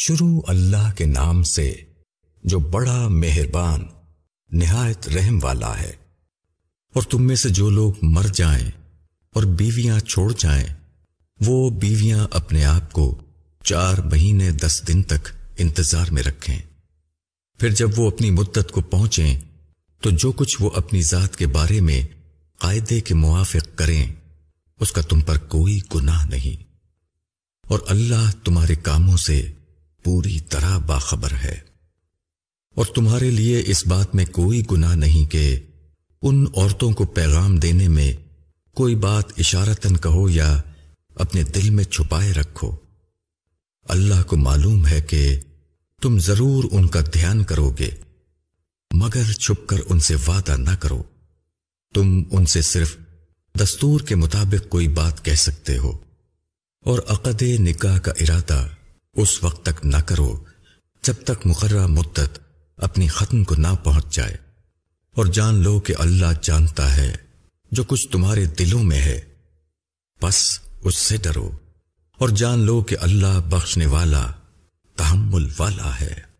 شروع اللہ کے نام سے جو بڑا مہربان نہایت رحم والا ہے اور تم میں سے جو لوگ مر جائیں اور بیویاں چھوڑ جائیں وہ بیویاں اپنے آپ کو چار مہینے دس دن تک انتظار میں رکھیں پھر جب وہ اپنی مدت کو پہنچیں تو جو کچھ وہ اپنی ذات کے بارے میں قاعدے کے موافق کریں اس کا تم پر کوئی گناہ نہیں اور اللہ تمہارے کاموں سے پوری طرح باخبر ہے اور تمہارے لیے اس بات میں کوئی گناہ نہیں کہ ان عورتوں کو پیغام دینے میں کوئی بات اشارتن کہو یا اپنے دل میں چھپائے رکھو اللہ کو معلوم ہے کہ تم ضرور ان کا دھیان کرو گے مگر چھپ کر ان سے وعدہ نہ کرو تم ان سے صرف دستور کے مطابق کوئی بات کہہ سکتے ہو اور عقد نکاح کا ارادہ اس وقت تک نہ کرو جب تک مقررہ مدت اپنی ختم کو نہ پہنچ جائے اور جان لو کہ اللہ جانتا ہے جو کچھ تمہارے دلوں میں ہے بس اس سے ڈرو اور جان لو کہ اللہ بخشنے والا تحمل والا ہے